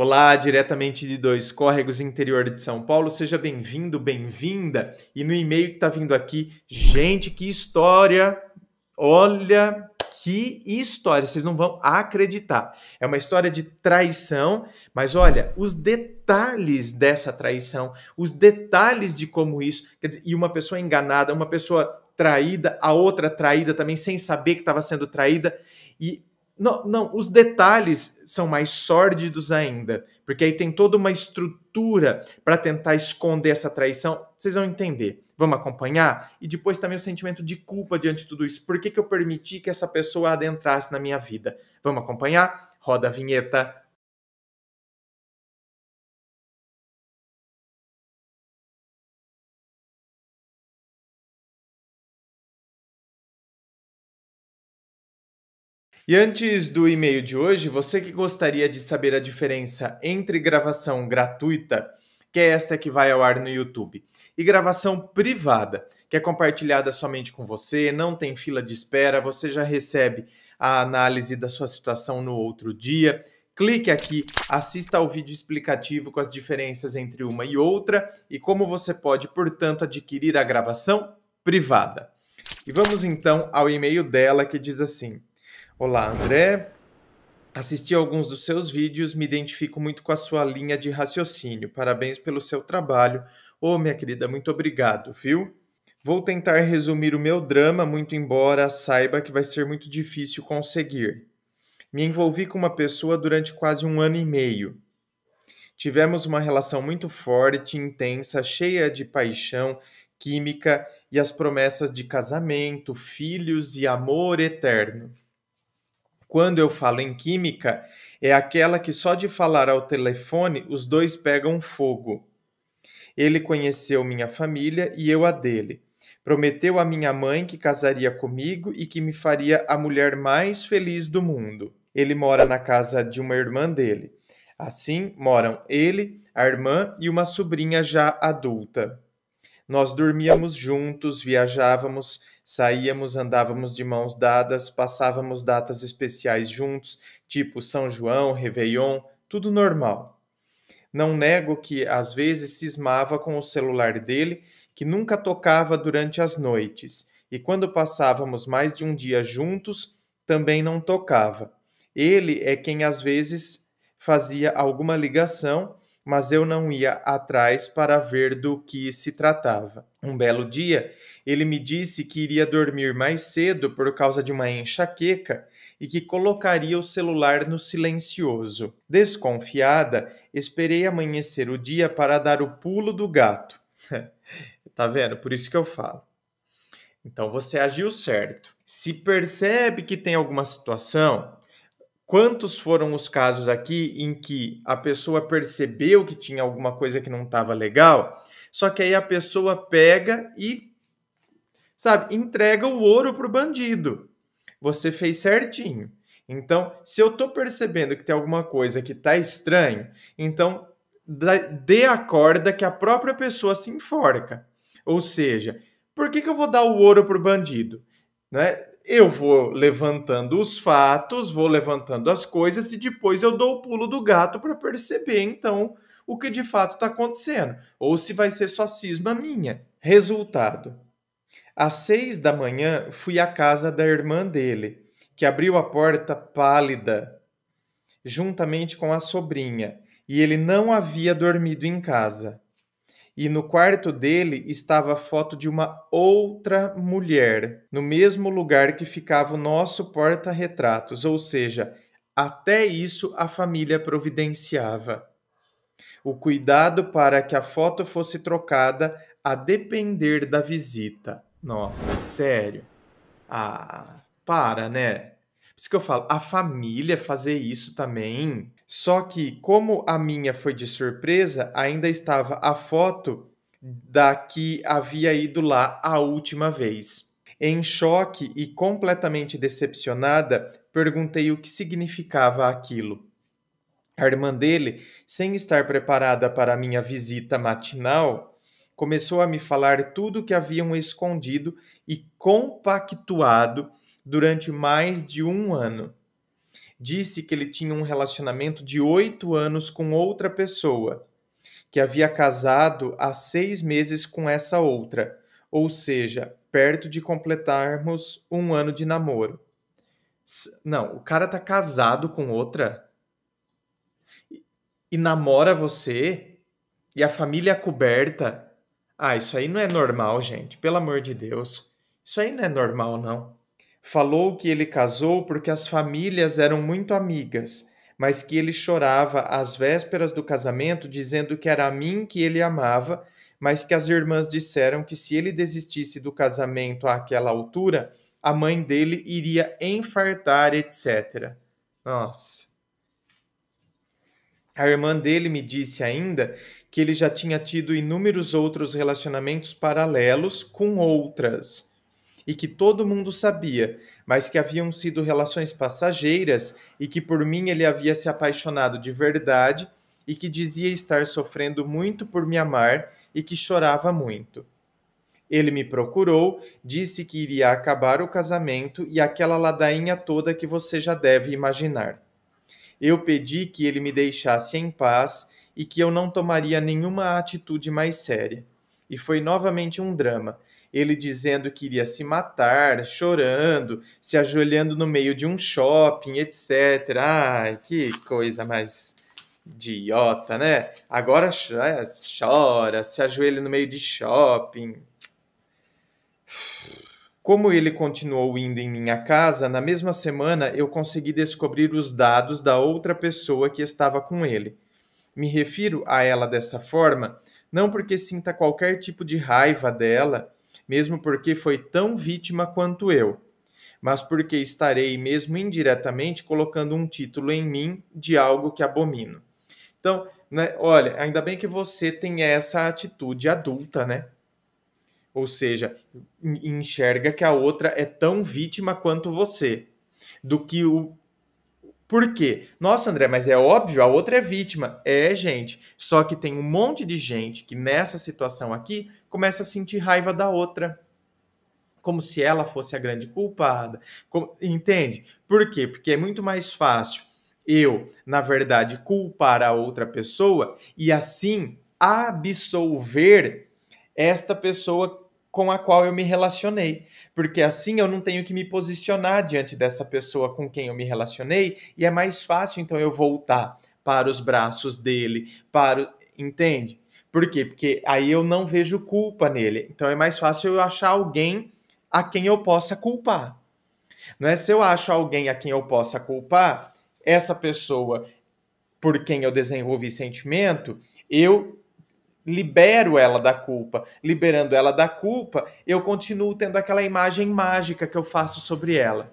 Olá, diretamente de Dois Córregos, interior de São Paulo. Seja bem-vindo, bem-vinda. E no e-mail que está vindo aqui, gente, que história! Olha que história, vocês não vão acreditar. É uma história de traição, mas olha, os detalhes dessa traição, os detalhes de como isso, dizer, e uma pessoa enganada, uma pessoa traída, a outra traída também sem saber que estava sendo traída. E não, não, os detalhes são mais sórdidos ainda, porque aí tem toda uma estrutura para tentar esconder essa traição. Vocês vão entender. Vamos acompanhar? E depois também o sentimento de culpa diante de tudo isso. Por que, que eu permiti que essa pessoa adentrasse na minha vida? Vamos acompanhar? Roda a vinheta. E antes do e-mail de hoje, você que gostaria de saber a diferença entre gravação gratuita, que é esta que vai ao ar no YouTube, e gravação privada, que é compartilhada somente com você, não tem fila de espera, você já recebe a análise da sua situação no outro dia. Clique aqui, assista ao vídeo explicativo com as diferenças entre uma e outra e como você pode, portanto, adquirir a gravação privada. E vamos então ao e-mail dela que diz assim: Olá, André. Assisti alguns dos seus vídeos, me identifico muito com a sua linha de raciocínio. Parabéns pelo seu trabalho. Ô, oh, minha querida, muito obrigado, viu? Vou tentar resumir o meu drama, muito embora saiba que vai ser muito difícil conseguir. Me envolvi com uma pessoa durante quase um ano e meio. Tivemos uma relação muito forte, intensa, cheia de paixão, química e as promessas de casamento, filhos e amor eterno. Quando eu falo em química, é aquela que só de falar ao telefone os dois pegam fogo. Ele conheceu minha família e eu a dele. Prometeu à minha mãe que casaria comigo e que me faria a mulher mais feliz do mundo. Ele mora na casa de uma irmã dele. Assim moram ele, a irmã e uma sobrinha já adulta. Nós dormíamos juntos, viajávamos, Saíamos, andávamos de mãos dadas, passávamos datas especiais juntos, tipo São João, Réveillon, tudo normal. Não nego que às vezes cismava com o celular dele, que nunca tocava durante as noites, e quando passávamos mais de um dia juntos, também não tocava. Ele é quem às vezes fazia alguma ligação, mas eu não ia atrás para ver do que se tratava. Um belo dia, ele me disse que iria dormir mais cedo por causa de uma enxaqueca e que colocaria o celular no silencioso. Desconfiada, esperei amanhecer o dia para dar o pulo do gato. tá vendo? Por isso que eu falo. Então você agiu certo. Se percebe que tem alguma situação, quantos foram os casos aqui em que a pessoa percebeu que tinha alguma coisa que não estava legal? Só que aí a pessoa pega e, sabe, entrega o ouro para o bandido. Você fez certinho. Então, se eu estou percebendo que tem alguma coisa que está estranho, então dê a corda que a própria pessoa se enforca. Ou seja, por que, que eu vou dar o ouro para o bandido? Né? Eu vou levantando os fatos, vou levantando as coisas e depois eu dou o pulo do gato para perceber, então, o que de fato está acontecendo, ou se vai ser só cisma minha. Resultado: às seis da manhã fui à casa da irmã dele, que abriu a porta pálida, juntamente com a sobrinha, e ele não havia dormido em casa. E no quarto dele estava a foto de uma outra mulher, no mesmo lugar que ficava o nosso porta-retratos, ou seja, até isso a família providenciava o cuidado para que a foto fosse trocada a depender da visita. Nossa, sério. Ah, para, né? Por isso que eu falo, a família fazer isso também. Só que, como a minha foi de surpresa, ainda estava a foto da que havia ido lá a última vez. Em choque e completamente decepcionada, perguntei o que significava aquilo. A irmã dele, sem estar preparada para a minha visita matinal, começou a me falar tudo o que haviam escondido e compactuado durante mais de um ano. Disse que ele tinha um relacionamento de oito anos com outra pessoa, que havia casado há seis meses com essa outra, ou seja, perto de completarmos um ano de namoro. não, o cara tá casado com outra? e namora você e a família é coberta. Ah, isso aí não é normal, gente. Pelo amor de Deus. Isso aí não é normal, não. Falou que ele casou porque as famílias eram muito amigas, mas que ele chorava às vésperas do casamento, dizendo que era a mim que ele amava, mas que as irmãs disseram que se ele desistisse do casamento àquela altura, a mãe dele iria enfartar, etc. Nossa. A irmã dele me disse ainda que ele já tinha tido inúmeros outros relacionamentos paralelos com outras e que todo mundo sabia, mas que haviam sido relações passageiras e que por mim ele havia se apaixonado de verdade e que dizia estar sofrendo muito por me amar e que chorava muito. Ele me procurou, disse que iria acabar o casamento e aquela ladainha toda que você já deve imaginar. Eu pedi que ele me deixasse em paz e que eu não tomaria nenhuma atitude mais séria. E foi novamente um drama. Ele dizendo que iria se matar, chorando, se ajoelhando no meio de um shopping, etc. Ai, que coisa mais idiota, né? Agora é, chora, se ajoelha no meio de shopping. Como ele continuou indo em minha casa, na mesma semana eu consegui descobrir os dados da outra pessoa que estava com ele. Me refiro a ela dessa forma não porque sinta qualquer tipo de raiva dela, mesmo porque foi tão vítima quanto eu, mas porque estarei, mesmo indiretamente, colocando um título em mim de algo que abomino. Então, né, olha, ainda bem que você tem essa atitude adulta, né? Ou seja, enxerga que a outra é tão vítima quanto você. Do que o. Por quê? Nossa, André, mas é óbvio, a outra é vítima. É, gente. Só que tem um monte de gente que nessa situação aqui começa a sentir raiva da outra como se ela fosse a grande culpada. Como, entende? Por quê? Porque é muito mais fácil eu, na verdade, culpar a outra pessoa e assim absolver esta pessoa com a qual eu me relacionei, porque assim eu não tenho que me posicionar diante dessa pessoa com quem eu me relacionei e é mais fácil então eu voltar para os braços dele, para, entende? Por quê? Porque aí eu não vejo culpa nele. Então é mais fácil eu achar alguém a quem eu possa culpar. Não é se eu acho alguém a quem eu possa culpar, essa pessoa por quem eu desenvolvi sentimento, eu libero ela da culpa. Liberando ela da culpa, eu continuo tendo aquela imagem mágica que eu faço sobre ela.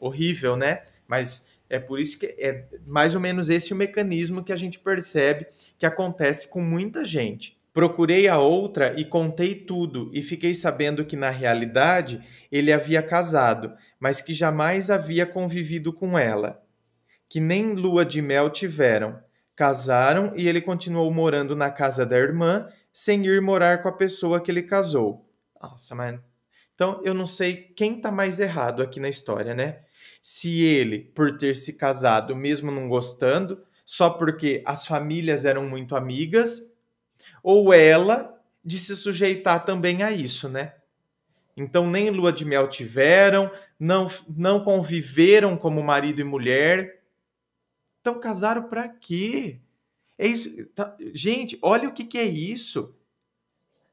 Horrível, né? Mas é por isso que é mais ou menos esse o mecanismo que a gente percebe que acontece com muita gente. Procurei a outra e contei tudo, e fiquei sabendo que na realidade ele havia casado, mas que jamais havia convivido com ela. Que nem lua de mel tiveram, Casaram e ele continuou morando na casa da irmã sem ir morar com a pessoa que ele casou. Nossa, mano. Então eu não sei quem tá mais errado aqui na história, né? Se ele, por ter se casado, mesmo não gostando, só porque as famílias eram muito amigas, ou ela de se sujeitar também a isso, né? Então nem lua de mel tiveram, não, não conviveram como marido e mulher, então casaram para quê? É isso, tá, gente, olha o que, que é isso.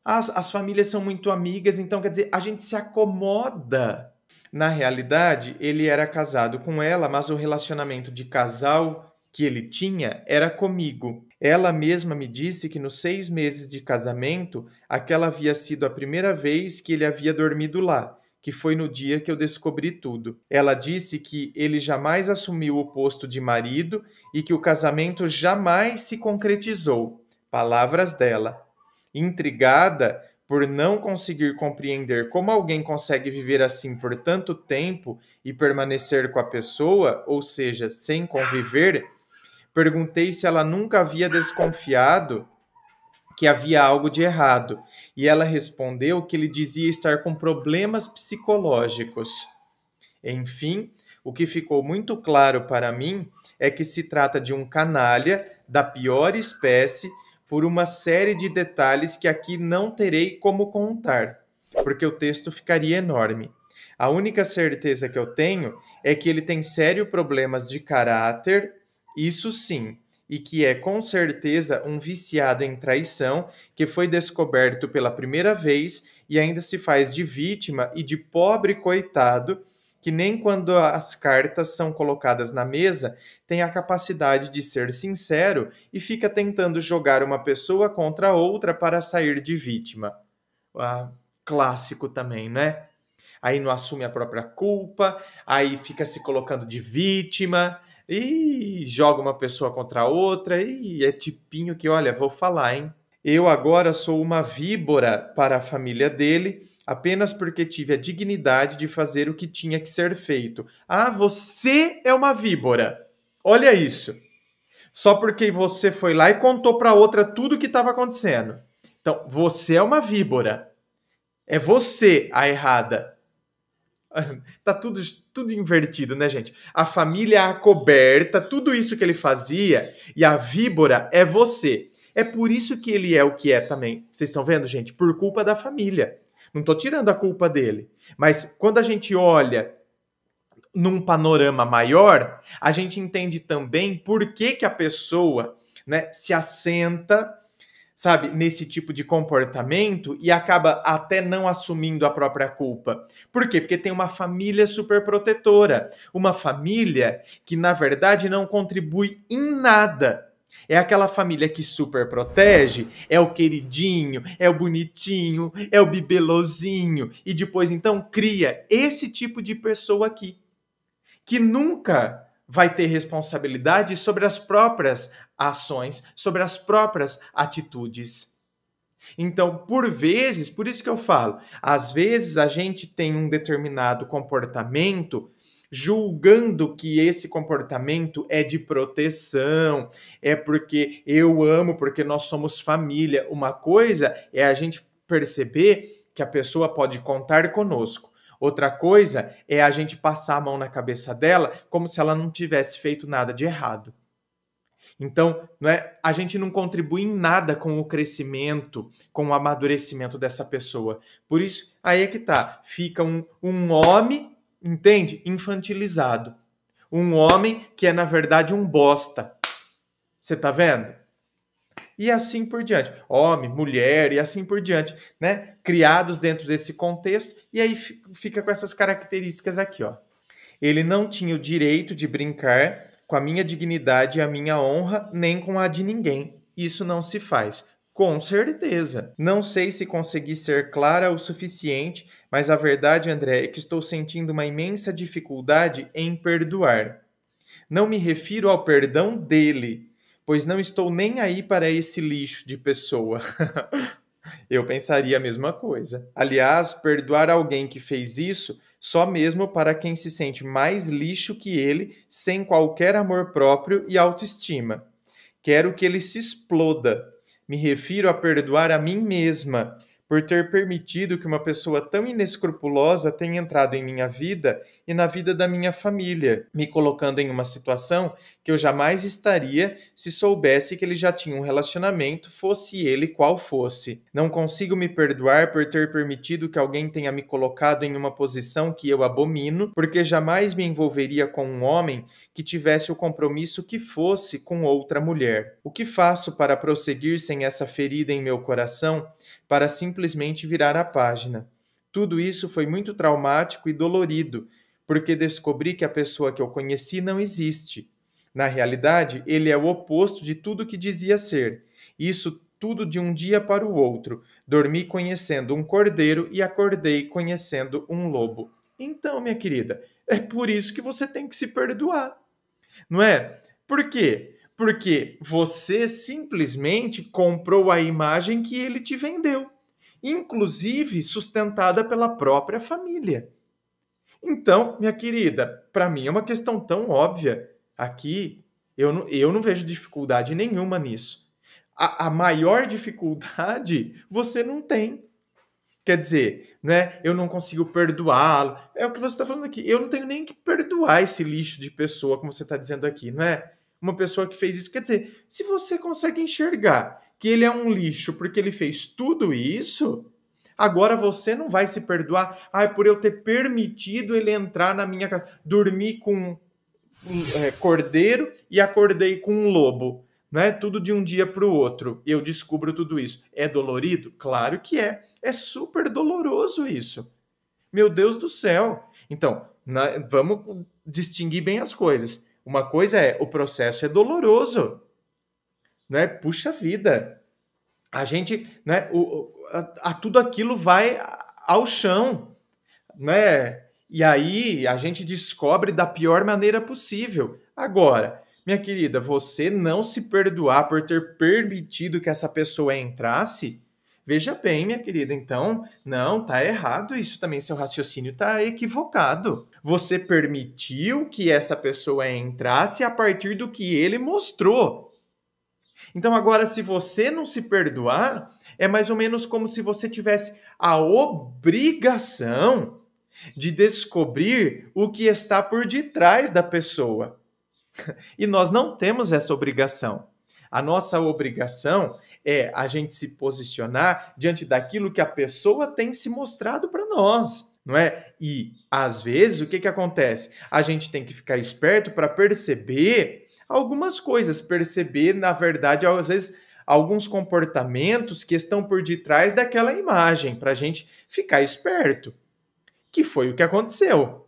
As, as famílias são muito amigas, então quer dizer, a gente se acomoda. Na realidade, ele era casado com ela, mas o relacionamento de casal que ele tinha era comigo. Ela mesma me disse que nos seis meses de casamento, aquela havia sido a primeira vez que ele havia dormido lá que foi no dia que eu descobri tudo. Ela disse que ele jamais assumiu o posto de marido e que o casamento jamais se concretizou. Palavras dela. Intrigada por não conseguir compreender como alguém consegue viver assim por tanto tempo e permanecer com a pessoa, ou seja, sem conviver, perguntei se ela nunca havia desconfiado que havia algo de errado, e ela respondeu que ele dizia estar com problemas psicológicos. Enfim, o que ficou muito claro para mim é que se trata de um canalha da pior espécie por uma série de detalhes que aqui não terei como contar, porque o texto ficaria enorme. A única certeza que eu tenho é que ele tem sérios problemas de caráter, isso sim, e que é com certeza um viciado em traição que foi descoberto pela primeira vez e ainda se faz de vítima e de pobre coitado que nem quando as cartas são colocadas na mesa tem a capacidade de ser sincero e fica tentando jogar uma pessoa contra outra para sair de vítima. Ah, clássico também, né? Aí não assume a própria culpa, aí fica se colocando de vítima, e joga uma pessoa contra outra, e é tipinho que, olha, vou falar, hein? Eu agora sou uma víbora para a família dele, apenas porque tive a dignidade de fazer o que tinha que ser feito. Ah, você é uma víbora. Olha isso. Só porque você foi lá e contou para outra tudo o que estava acontecendo. Então, você é uma víbora. É você a errada. tá tudo tudo invertido, né, gente? A família é acoberta, tudo isso que ele fazia, e a víbora é você. É por isso que ele é o que é também. Vocês estão vendo, gente? Por culpa da família. Não estou tirando a culpa dele. Mas quando a gente olha num panorama maior, a gente entende também por que, que a pessoa né, se assenta sabe, nesse tipo de comportamento e acaba até não assumindo a própria culpa. Por quê? Porque tem uma família super protetora uma família que na verdade não contribui em nada. É aquela família que super protege, é o queridinho, é o bonitinho, é o bibelozinho e depois então cria esse tipo de pessoa aqui que nunca vai ter responsabilidade sobre as próprias ações, sobre as próprias atitudes. Então, por vezes, por isso que eu falo, às vezes a gente tem um determinado comportamento julgando que esse comportamento é de proteção, é porque eu amo, porque nós somos família. Uma coisa é a gente perceber que a pessoa pode contar conosco. Outra coisa é a gente passar a mão na cabeça dela como se ela não tivesse feito nada de errado. Então, não é, a gente não contribui em nada com o crescimento, com o amadurecimento dessa pessoa. Por isso, aí é que tá. Fica um, um homem, entende? Infantilizado. Um homem que é, na verdade, um bosta. Você tá vendo? e assim por diante. Homem, mulher e assim por diante, né? Criados dentro desse contexto e aí fica com essas características aqui, ó. Ele não tinha o direito de brincar com a minha dignidade e a minha honra, nem com a de ninguém. Isso não se faz. Com certeza. Não sei se consegui ser clara o suficiente, mas a verdade, André, é que estou sentindo uma imensa dificuldade em perdoar. Não me refiro ao perdão dele, pois não estou nem aí para esse lixo de pessoa. Eu pensaria a mesma coisa. Aliás, perdoar alguém que fez isso só mesmo para quem se sente mais lixo que ele, sem qualquer amor próprio e autoestima. Quero que ele se exploda. Me refiro a perdoar a mim mesma por ter permitido que uma pessoa tão inescrupulosa tenha entrado em minha vida e na vida da minha família, me colocando em uma situação que eu jamais estaria se soubesse que ele já tinha um relacionamento, fosse ele qual fosse. Não consigo me perdoar por ter permitido que alguém tenha me colocado em uma posição que eu abomino, porque jamais me envolveria com um homem que tivesse o compromisso que fosse com outra mulher. O que faço para prosseguir sem essa ferida em meu coração, para simplesmente virar a página? Tudo isso foi muito traumático e dolorido, porque descobri que a pessoa que eu conheci não existe. Na realidade, ele é o oposto de tudo que dizia ser. Isso tudo de um dia para o outro. Dormi conhecendo um cordeiro e acordei conhecendo um lobo. Então, minha querida, é por isso que você tem que se perdoar. Não é? Por quê? Porque você simplesmente comprou a imagem que ele te vendeu, inclusive sustentada pela própria família. Então, minha querida, para mim é uma questão tão óbvia aqui, eu não, eu não vejo dificuldade nenhuma nisso. A, a maior dificuldade você não tem Quer dizer, né, eu não consigo perdoá-lo. É o que você está falando aqui. Eu não tenho nem que perdoar esse lixo de pessoa, como você está dizendo aqui, não é? Uma pessoa que fez isso. Quer dizer, se você consegue enxergar que ele é um lixo porque ele fez tudo isso, agora você não vai se perdoar. Ah, é por eu ter permitido ele entrar na minha casa. Dormi com um é, cordeiro e acordei com um lobo não é tudo de um dia para o outro. Eu descubro tudo isso. É dolorido? Claro que é. É super doloroso isso. Meu Deus do céu. Então, na, vamos distinguir bem as coisas. Uma coisa é o processo é doloroso, é? Puxa vida. A gente, né? O, a, a tudo aquilo vai ao chão, né? E aí a gente descobre da pior maneira possível. Agora, minha querida, você não se perdoar por ter permitido que essa pessoa entrasse, veja bem, minha querida, então, não, tá errado isso também, seu raciocínio tá equivocado. Você permitiu que essa pessoa entrasse a partir do que ele mostrou. Então, agora, se você não se perdoar, é mais ou menos como se você tivesse a obrigação de descobrir o que está por detrás da pessoa. E nós não temos essa obrigação. A nossa obrigação é a gente se posicionar diante daquilo que a pessoa tem se mostrado para nós, não é? E às vezes o que, que acontece? A gente tem que ficar esperto para perceber algumas coisas, perceber, na verdade, às vezes alguns comportamentos que estão por detrás daquela imagem, para a gente ficar esperto. Que foi o que aconteceu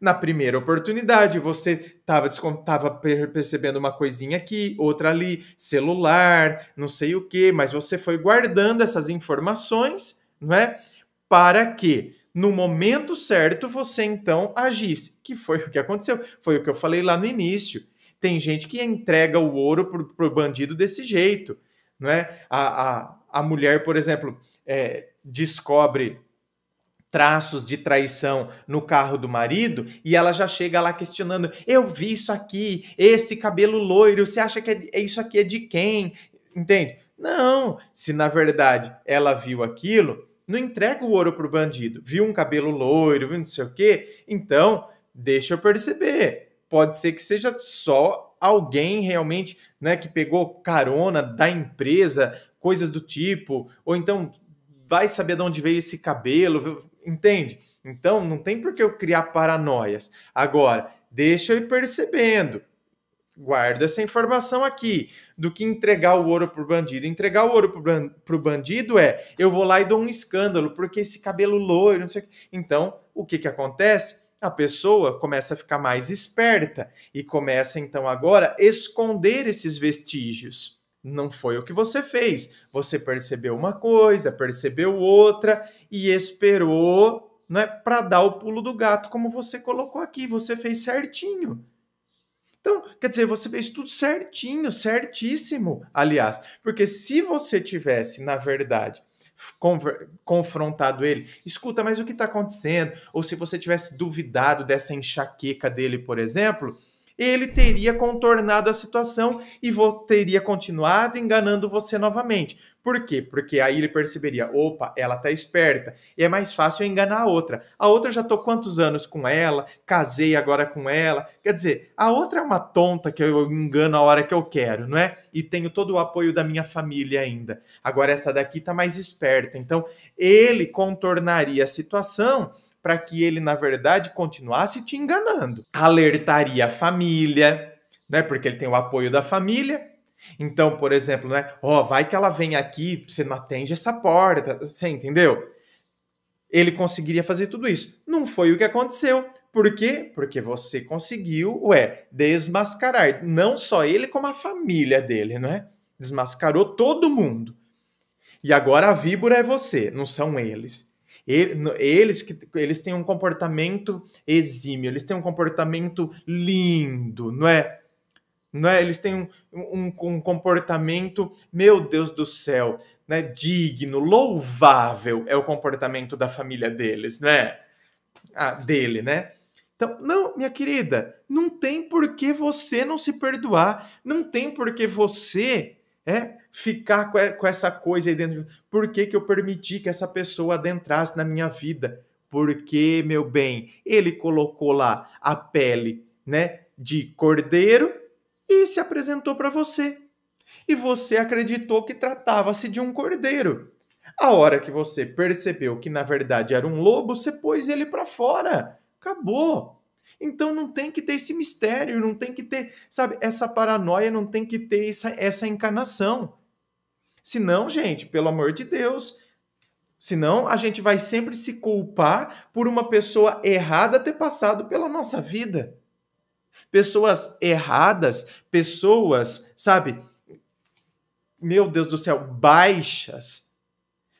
na primeira oportunidade, você estava tava percebendo uma coisinha aqui, outra ali, celular, não sei o que, mas você foi guardando essas informações, não é? Para que no momento certo você então agisse, que foi o que aconteceu, foi o que eu falei lá no início. Tem gente que entrega o ouro para o bandido desse jeito, não é? A, a, a mulher, por exemplo, é, descobre traços de traição no carro do marido e ela já chega lá questionando: "Eu vi isso aqui, esse cabelo loiro, você acha que é, é, isso aqui é de quem?" Entende? Não, se na verdade ela viu aquilo, não entrega o ouro pro bandido. Viu um cabelo loiro, viu não sei o quê? Então, deixa eu perceber. Pode ser que seja só alguém realmente, né, que pegou carona da empresa, coisas do tipo, ou então vai saber de onde veio esse cabelo, entende? Então, não tem por que eu criar paranoias. Agora, deixa eu ir percebendo. Guardo essa informação aqui do que entregar o ouro para o bandido. Entregar o ouro para o bandido é eu vou lá e dou um escândalo, porque esse cabelo loiro, não sei o que. Então, o que, que acontece? a pessoa começa a ficar mais esperta e começa então agora a esconder esses vestígios não foi o que você fez. Você percebeu uma coisa, percebeu outra e esperou, não é, para dar o pulo do gato, como você colocou aqui, você fez certinho. Então, quer dizer, você fez tudo certinho, certíssimo, aliás, porque se você tivesse, na verdade, confrontado ele, escuta, mas o que está acontecendo? Ou se você tivesse duvidado dessa enxaqueca dele, por exemplo, ele teria contornado a situação e teria continuado enganando você novamente. Por quê? Porque aí ele perceberia, opa, ela tá esperta, e é mais fácil eu enganar a outra. A outra já tô quantos anos com ela, casei agora com ela. Quer dizer, a outra é uma tonta que eu engano a hora que eu quero, não é? E tenho todo o apoio da minha família ainda. Agora essa daqui tá mais esperta. Então, ele contornaria a situação para que ele, na verdade, continuasse te enganando. Alertaria a família, né? Porque ele tem o apoio da família. Então, por exemplo, né? Ó, oh, vai que ela vem aqui, você não atende essa porta, você entendeu? Ele conseguiria fazer tudo isso. Não foi o que aconteceu. Por quê? Porque você conseguiu, ué, desmascarar não só ele, como a família dele, né? Desmascarou todo mundo. E agora a víbora é você, não são eles. Eles, eles têm um comportamento exímio, eles têm um comportamento lindo, não é? Não é? Eles têm um, um, um comportamento, meu Deus do céu, né? digno, louvável é o comportamento da família deles, né? Ah, dele, né? Então, não, minha querida, não tem por que você não se perdoar, não tem por que você é, ficar com essa coisa aí dentro. Por que, que eu permiti que essa pessoa adentrasse na minha vida? Porque, meu bem, ele colocou lá a pele, né, de cordeiro e se apresentou para você. E você acreditou que tratava-se de um cordeiro. A hora que você percebeu que na verdade era um lobo, você pôs ele para fora. Acabou. Então não tem que ter esse mistério, não tem que ter, sabe, essa paranoia, não tem que ter essa, essa encarnação. Senão, gente, pelo amor de Deus, senão a gente vai sempre se culpar por uma pessoa errada ter passado pela nossa vida. Pessoas erradas, pessoas, sabe? Meu Deus do céu, baixas,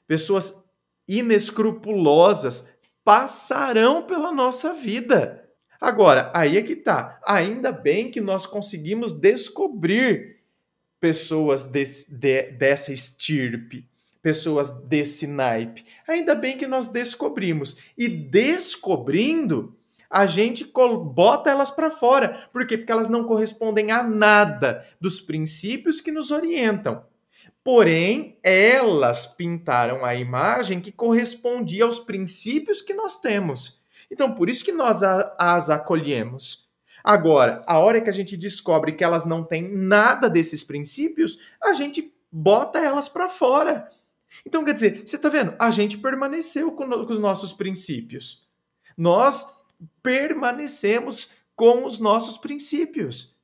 pessoas inescrupulosas passarão pela nossa vida. Agora, aí é que tá. Ainda bem que nós conseguimos descobrir pessoas desse, de, dessa estirpe, pessoas desse naipe. Ainda bem que nós descobrimos. E descobrindo, a gente bota elas para fora. Por quê? Porque elas não correspondem a nada dos princípios que nos orientam. Porém, elas pintaram a imagem que correspondia aos princípios que nós temos. Então, por isso que nós as acolhemos. Agora, a hora que a gente descobre que elas não têm nada desses princípios, a gente bota elas para fora. Então, quer dizer, você está vendo? A gente permaneceu com, com os nossos princípios. Nós permanecemos com os nossos princípios.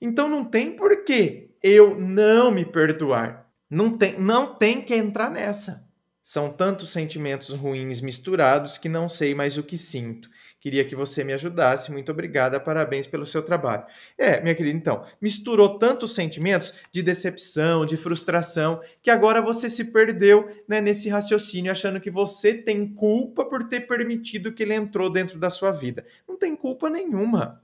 Então, não tem porquê eu não me perdoar. Não tem, não tem que entrar nessa. São tantos sentimentos ruins misturados que não sei mais o que sinto. Queria que você me ajudasse. Muito obrigada. Parabéns pelo seu trabalho. É, minha querida, então, misturou tantos sentimentos de decepção, de frustração, que agora você se perdeu né, nesse raciocínio, achando que você tem culpa por ter permitido que ele entrou dentro da sua vida. Não tem culpa nenhuma.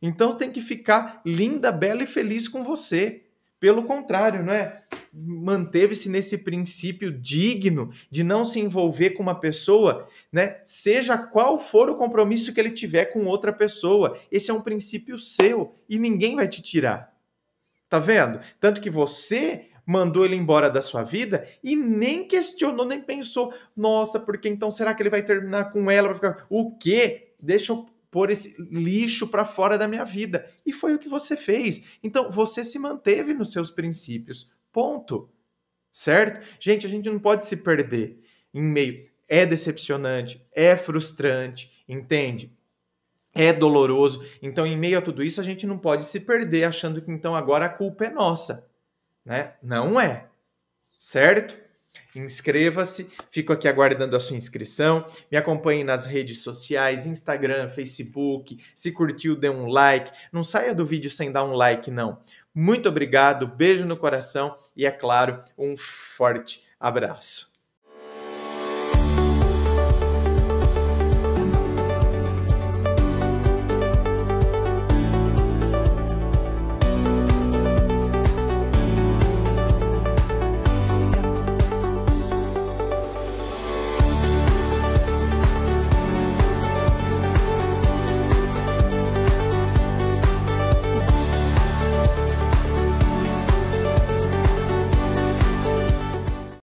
Então tem que ficar linda, bela e feliz com você. Pelo contrário, não é? Manteve-se nesse princípio digno de não se envolver com uma pessoa, né? Seja qual for o compromisso que ele tiver com outra pessoa. Esse é um princípio seu e ninguém vai te tirar. Tá vendo? Tanto que você mandou ele embora da sua vida e nem questionou, nem pensou, nossa, porque então será que ele vai terminar com ela? Ficar... O quê? Deixa eu pôr esse lixo para fora da minha vida. E foi o que você fez. Então, você se manteve nos seus princípios. Ponto. Certo? Gente, a gente não pode se perder em meio. É decepcionante, é frustrante, entende? é doloroso. Então, em meio a tudo isso, a gente não pode se perder achando que então agora a culpa é nossa, né? Não é. Certo? Inscreva-se, fico aqui aguardando a sua inscrição. Me acompanhe nas redes sociais, Instagram, Facebook. Se curtiu, dê um like. Não saia do vídeo sem dar um like, não. Muito obrigado, beijo no coração e, é claro, um forte abraço.